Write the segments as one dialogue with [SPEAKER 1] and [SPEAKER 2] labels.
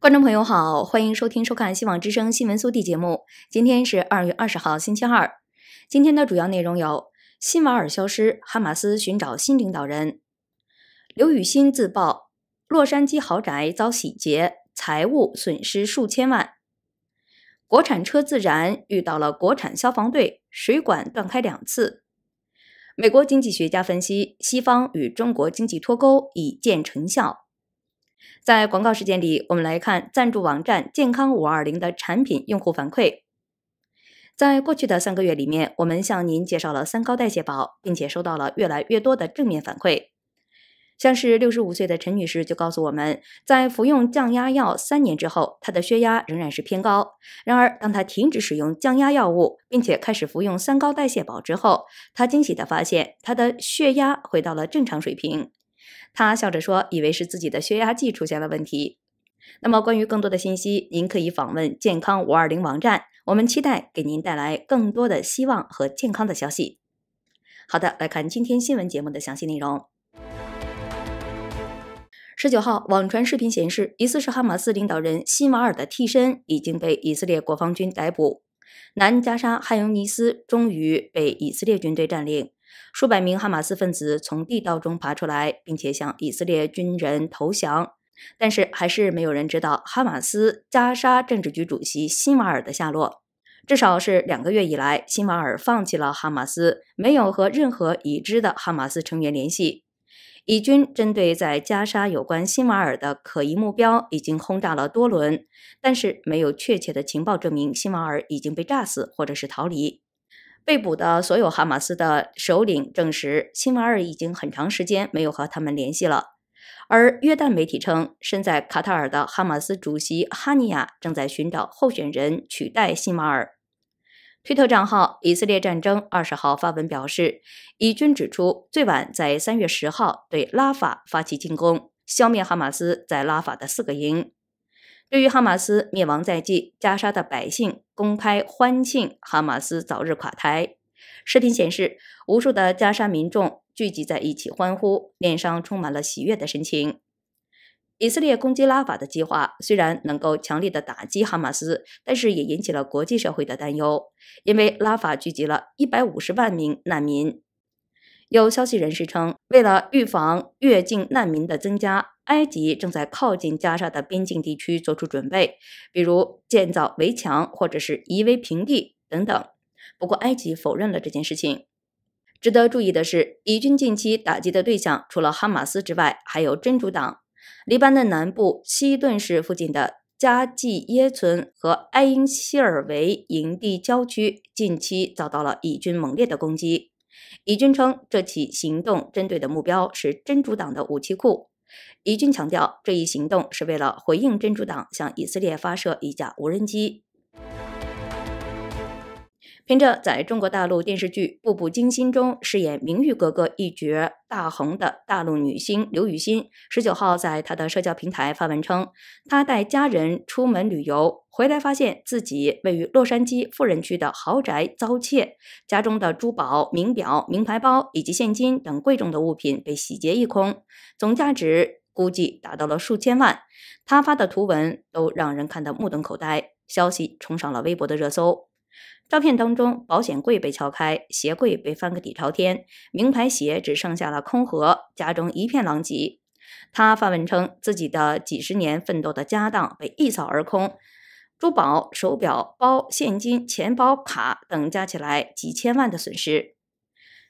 [SPEAKER 1] 观众朋友好，欢迎收听收看《希望之声》新闻速递节目。今天是二月二十号，星期二。今天的主要内容有：辛瓦尔消失，哈马斯寻找新领导人；刘雨欣自曝洛杉矶豪宅遭洗劫，财务损失数千万；国产车自燃遇到了国产消防队，水管断开两次；美国经济学家分析，西方与中国经济脱钩已见成效。在广告时间里，我们来看赞助网站“健康五二零”的产品用户反馈。在过去的三个月里面，我们向您介绍了“三高代谢宝”，并且收到了越来越多的正面反馈。像是六十五岁的陈女士就告诉我们，在服用降压药三年之后，她的血压仍然是偏高。然而，当她停止使用降压药物，并且开始服用“三高代谢宝”之后，她惊喜地发现，她的血压回到了正常水平。他笑着说：“以为是自己的血压计出现了问题。”那么，关于更多的信息，您可以访问健康五二零网站。我们期待给您带来更多的希望和健康的消息。好的，来看今天新闻节目的详细内容。十九号网传视频显示，疑似是哈马斯领导人辛瓦尔的替身已经被以色列国防军逮捕。南加沙汉尤尼斯终于被以色列军队占领。数百名哈马斯分子从地道中爬出来，并且向以色列军人投降，但是还是没有人知道哈马斯加沙政治局主席辛瓦尔的下落。至少是两个月以来，辛瓦尔放弃了哈马斯，没有和任何已知的哈马斯成员联系。以军针对在加沙有关辛瓦尔的可疑目标已经轰炸了多轮，但是没有确切的情报证明辛瓦尔已经被炸死或者是逃离。被捕的所有哈马斯的首领证实，辛瓦尔已经很长时间没有和他们联系了。而约旦媒体称，身在卡塔尔的哈马斯主席哈尼亚正在寻找候选人取代辛瓦尔。推特账号“以色列战争”二十号发文表示，以军指出，最晚在三月十号对拉法发起进攻，消灭哈马斯在拉法的四个营。对于哈马斯灭亡在即，加沙的百姓公开欢庆哈马斯早日垮台。视频显示，无数的加沙民众聚集在一起欢呼，脸上充满了喜悦的神情。以色列攻击拉法的计划虽然能够强力的打击哈马斯，但是也引起了国际社会的担忧，因为拉法聚集了一百五十万名难民。有消息人士称，为了预防越境难民的增加。埃及正在靠近加沙的边境地区做出准备，比如建造围墙或者是夷为平地等等。不过，埃及否认了这件事情。值得注意的是，以军近期打击的对象除了哈马斯之外，还有真主党。黎巴嫩南部西顿市附近的加济耶村和埃因希尔维营地郊区近期遭到了以军猛烈的攻击。以军称，这起行动针对的目标是真主党的武器库。伊军强调，这一行动是为了回应真主党向以色列发射一架无人机。凭着在中国大陆电视剧《步步惊心》中饰演明玉格格一角大红的大陆女星刘雨欣，十九号在她的社交平台发文称，她带家人出门旅游，回来发现自己位于洛杉矶富人区的豪宅遭窃，家中的珠宝、名表、名牌包以及现金等贵重的物品被洗劫一空，总价值估计达到了数千万。他发的图文都让人看得目瞪口呆，消息冲上了微博的热搜。照片当中，保险柜被撬开，鞋柜被翻个底朝天，名牌鞋只剩下了空盒，家中一片狼藉。他发文称，自己的几十年奋斗的家当被一扫而空，珠宝、手表、包、现金、钱包、卡等加起来几千万的损失。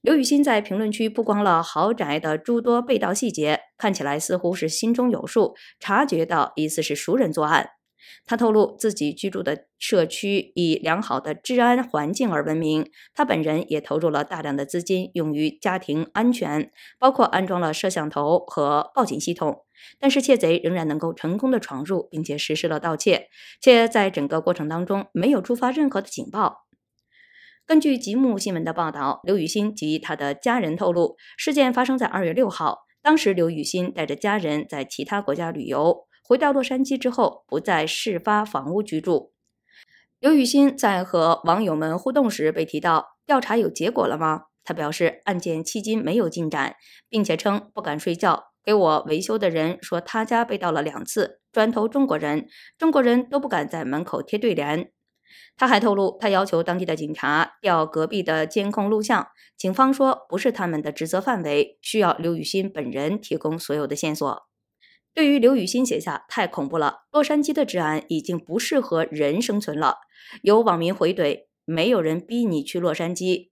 [SPEAKER 1] 刘雨欣在评论区曝光了豪宅的诸多被盗细节，看起来似乎是心中有数，察觉到疑似是熟人作案。他透露，自己居住的社区以良好的治安环境而闻名。他本人也投入了大量的资金用于家庭安全，包括安装了摄像头和报警系统。但是窃贼仍然能够成功的闯入，并且实施了盗窃，且在整个过程当中没有触发任何的警报。根据吉木新闻的报道，刘雨欣及他的家人透露，事件发生在二月六号，当时刘雨欣带着家人在其他国家旅游。回到洛杉矶之后，不在事发房屋居住。刘雨欣在和网友们互动时被提到调查有结果了吗？他表示案件迄今没有进展，并且称不敢睡觉。给我维修的人说他家被盗了两次，专头中国人，中国人都不敢在门口贴对联。他还透露，他要求当地的警察调隔壁的监控录像，警方说不是他们的职责范围，需要刘雨欣本人提供所有的线索。对于刘雨欣写下“太恐怖了，洛杉矶的治安已经不适合人生存了”，有网民回怼：“没有人逼你去洛杉矶。”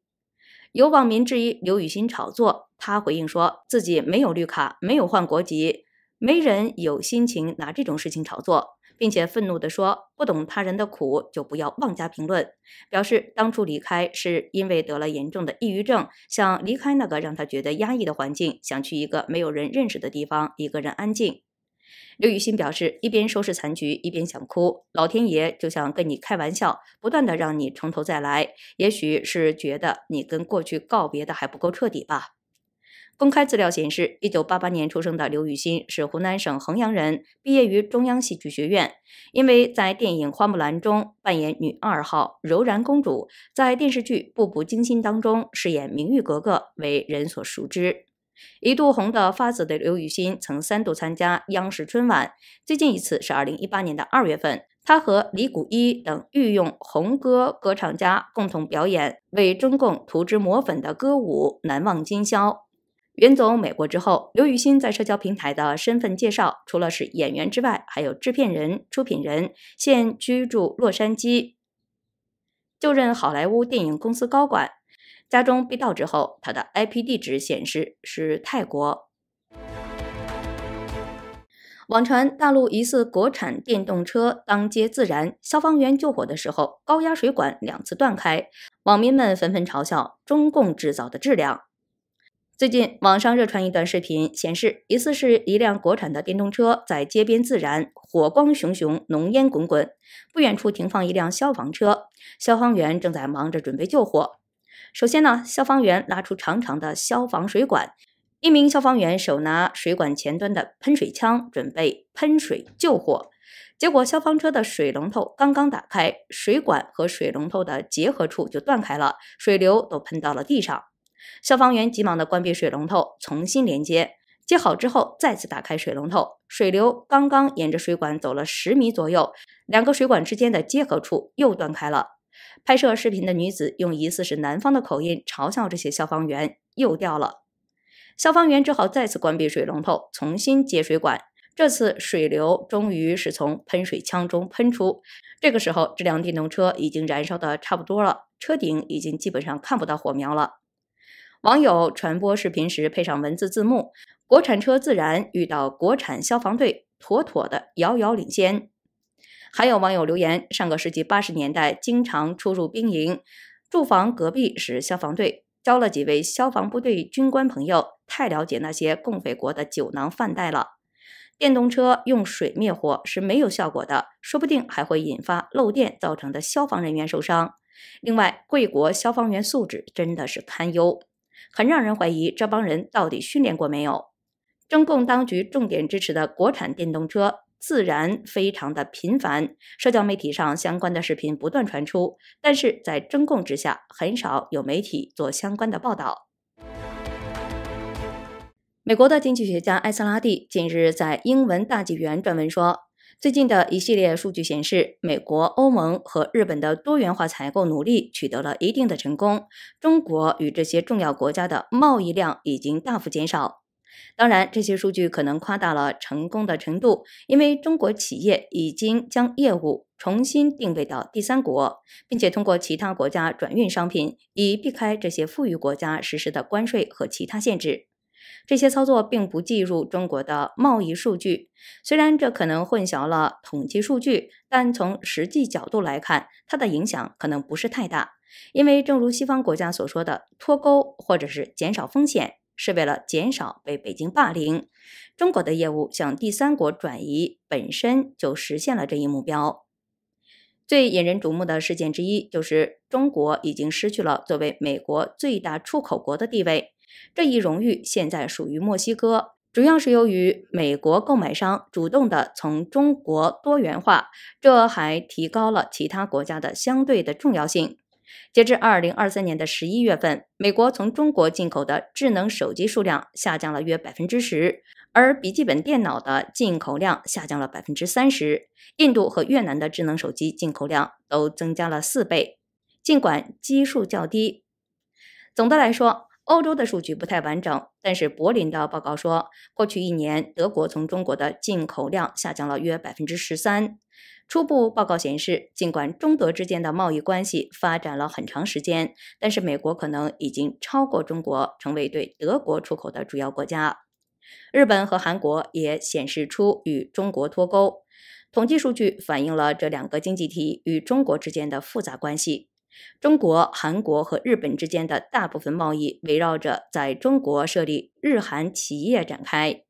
[SPEAKER 1] 有网民质疑刘雨欣炒作，他回应说自己没有绿卡，没有换国籍，没人有心情拿这种事情炒作，并且愤怒地说：“不懂他人的苦，就不要妄加评论。”表示当初离开是因为得了严重的抑郁症，想离开那个让他觉得压抑的环境，想去一个没有人认识的地方，一个人安静。刘雨欣表示，一边收拾残局，一边想哭。老天爷就想跟你开玩笑，不断的让你从头再来。也许是觉得你跟过去告别的还不够彻底吧。公开资料显示，一九八八年出生的刘雨欣是湖南省衡阳人，毕业于中央戏剧学院。因为在电影《花木兰》中扮演女二号柔然公主，在电视剧《步步惊心》当中饰演明玉格格，为人所熟知。一度红得发紫的刘雨欣曾三度参加央视春晚，最近一次是二零一八年的二月份，她和李谷一等御用红歌歌唱家共同表演为中共涂脂抹粉的歌舞《难忘今宵》。远走美国之后，刘雨欣在社交平台的身份介绍除了是演员之外，还有制片人、出品人，现居住洛杉矶，就任好莱坞电影公司高管。家中被盗之后，他的 IP 地址显示是泰国。网传大陆疑似国产电动车当街自燃，消防员救火的时候，高压水管两次断开，网民们纷纷嘲笑中共制造的质量。最近网上热传一段视频，显示疑似是一辆国产的电动车在街边自燃，火光熊熊，浓烟滚滚，不远处停放一辆消防车，消防员正在忙着准备救火。首先呢，消防员拉出长长的消防水管，一名消防员手拿水管前端的喷水枪，准备喷水救火。结果消防车的水龙头刚刚打开，水管和水龙头的结合处就断开了，水流都喷到了地上。消防员急忙的关闭水龙头，重新连接。接好之后，再次打开水龙头，水流刚刚沿着水管走了十米左右，两个水管之间的结合处又断开了。拍摄视频的女子用疑似是南方的口音嘲笑这些消防员又掉了，消防员只好再次关闭水龙头，重新接水管。这次水流终于是从喷水枪中喷出。这个时候，这辆电动车已经燃烧的差不多了，车顶已经基本上看不到火苗了。网友传播视频时配上文字字幕：“国产车自燃，遇到国产消防队，妥妥的遥遥领先。”还有网友留言：上个世纪八十年代，经常出入兵营，住房隔壁是消防队，交了几位消防部队军官朋友，太了解那些共匪国的酒囊饭袋了。电动车用水灭火是没有效果的，说不定还会引发漏电造成的消防人员受伤。另外，贵国消防员素质真的是堪忧，很让人怀疑这帮人到底训练过没有。中共当局重点支持的国产电动车。自然非常的频繁，社交媒体上相关的视频不断传出，但是在中共之下，很少有媒体做相关的报道。美国的经济学家艾斯拉蒂近日在英文大纪元撰文说，最近的一系列数据显示，美国、欧盟和日本的多元化采购努力取得了一定的成功，中国与这些重要国家的贸易量已经大幅减少。当然，这些数据可能夸大了成功的程度，因为中国企业已经将业务重新定位到第三国，并且通过其他国家转运商品，以避开这些富裕国家实施的关税和其他限制。这些操作并不计入中国的贸易数据，虽然这可能混淆了统计数据，但从实际角度来看，它的影响可能不是太大，因为正如西方国家所说的“脱钩”或者是减少风险。是为了减少被北京霸凌，中国的业务向第三国转移本身就实现了这一目标。最引人瞩目的事件之一就是中国已经失去了作为美国最大出口国的地位，这一荣誉现在属于墨西哥，主要是由于美国购买商主动的从中国多元化，这还提高了其他国家的相对的重要性。截至二零二三年的十一月份，美国从中国进口的智能手机数量下降了约百分之十，而笔记本电脑的进口量下降了百分之三十。印度和越南的智能手机进口量都增加了四倍，尽管基数较低。总的来说，欧洲的数据不太完整，但是柏林的报告说，过去一年德国从中国的进口量下降了约百分之十三。初步报告显示，尽管中德之间的贸易关系发展了很长时间，但是美国可能已经超过中国，成为对德国出口的主要国家。日本和韩国也显示出与中国脱钩。统计数据反映了这两个经济体与中国之间的复杂关系。中国、韩国和日本之间的大部分贸易围绕着在中国设立日韩企业展开。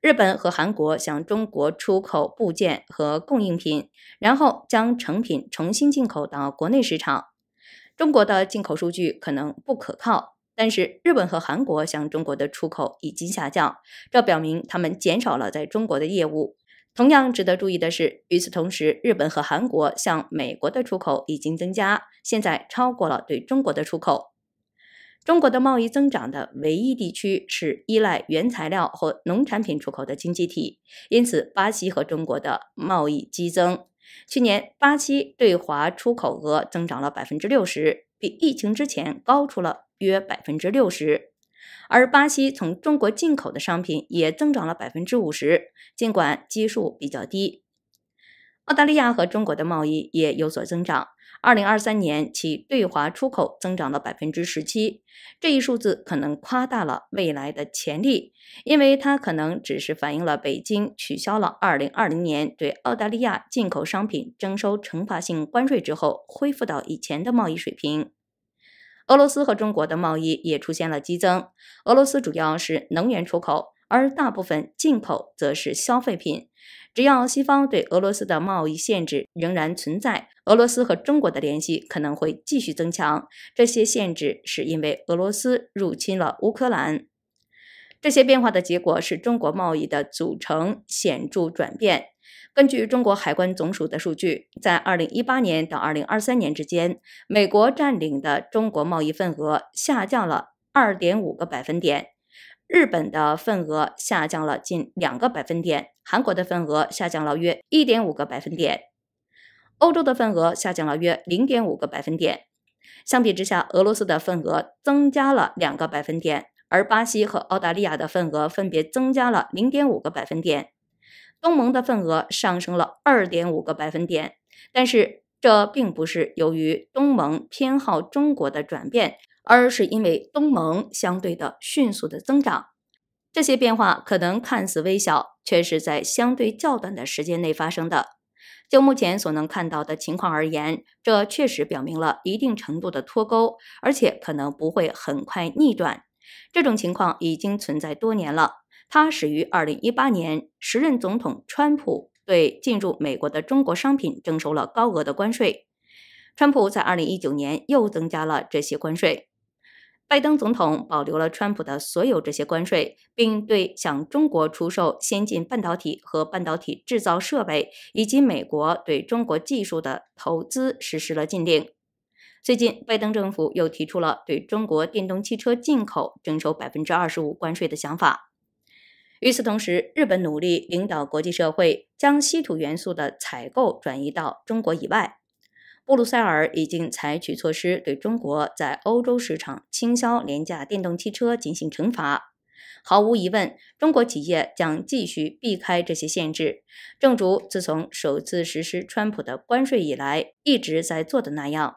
[SPEAKER 1] 日本和韩国向中国出口部件和供应品，然后将成品重新进口到国内市场。中国的进口数据可能不可靠，但是日本和韩国向中国的出口已经下降，这表明他们减少了在中国的业务。同样值得注意的是，与此同时，日本和韩国向美国的出口已经增加，现在超过了对中国的出口。中国的贸易增长的唯一地区是依赖原材料和农产品出口的经济体，因此巴西和中国的贸易激增。去年，巴西对华出口额增长了百分之六十，比疫情之前高出了约百分之六十。而巴西从中国进口的商品也增长了百分之五十，尽管基数比较低。澳大利亚和中国的贸易也有所增长。二零二三年其对华出口增长了百分之十七，这一数字可能夸大了未来的潜力，因为它可能只是反映了北京取消了二零二零年对澳大利亚进口商品征收惩罚性关税之后恢复到以前的贸易水平。俄罗斯和中国的贸易也出现了激增。俄罗斯主要是能源出口，而大部分进口则是消费品。只要西方对俄罗斯的贸易限制仍然存在，俄罗斯和中国的联系可能会继续增强。这些限制是因为俄罗斯入侵了乌克兰。这些变化的结果是中国贸易的组成显著转变。根据中国海关总署的数据，在2018年到2023年之间，美国占领的中国贸易份额下降了2.5个百分点，日本的份额下降了近两个百分点，韩国的份额下降了约1.5个百分点，欧洲的份额下降了约0.5个百分点。相比之下，俄罗斯的份额增加了两个百分点，而巴西和澳大利亚的份额分别增加了0.5个百分点。东盟的份额上升了二点五个百分点，但是这并不是由于东盟偏好中国的转变，而是因为东盟相对的迅速的增长。这些变化可能看似微小，却是在相对较短的时间内发生的。就目前所能看到的情况而言，这确实表明了一定程度的脱钩，而且可能不会很快逆转。这种情况已经存在多年了。它始于二零一八年，时任总统川普对进入美国的中国商品征收了高额的关税。川普在二零一九年又增加了这些关税。拜登总统保留了川普的所有这些关税，并对向中国出售先进半导体和半导体制造设备以及美国对中国技术的投资实施了禁令。最近，拜登政府又提出了对中国电动汽车进口征收百分之二十五关税的想法。与此同时，日本努力领导国际社会，将稀土元素的采购转移到中国以外。布鲁塞尔已经采取措施，对中国在欧洲市场倾销廉价电动汽车进行惩罚。毫无疑问，中国企业将继续避开这些限制，正如自从首次实施川普的关税以来一直在做的那样。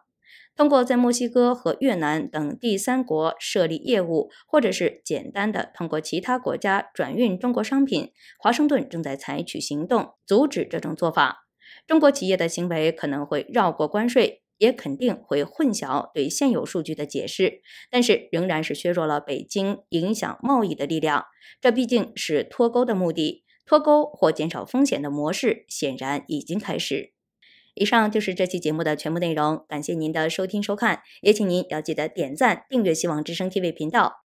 [SPEAKER 1] 通过在墨西哥和越南等第三国设立业务，或者是简单的通过其他国家转运中国商品，华盛顿正在采取行动阻止这种做法。中国企业的行为可能会绕过关税，也肯定会混淆对现有数据的解释，但是仍然是削弱了北京影响贸易的力量。这毕竟是脱钩的目的，脱钩或减少风险的模式显然已经开始。以上就是这期节目的全部内容，感谢您的收听收看，也请您要记得点赞、订阅希望之声 TV 频道。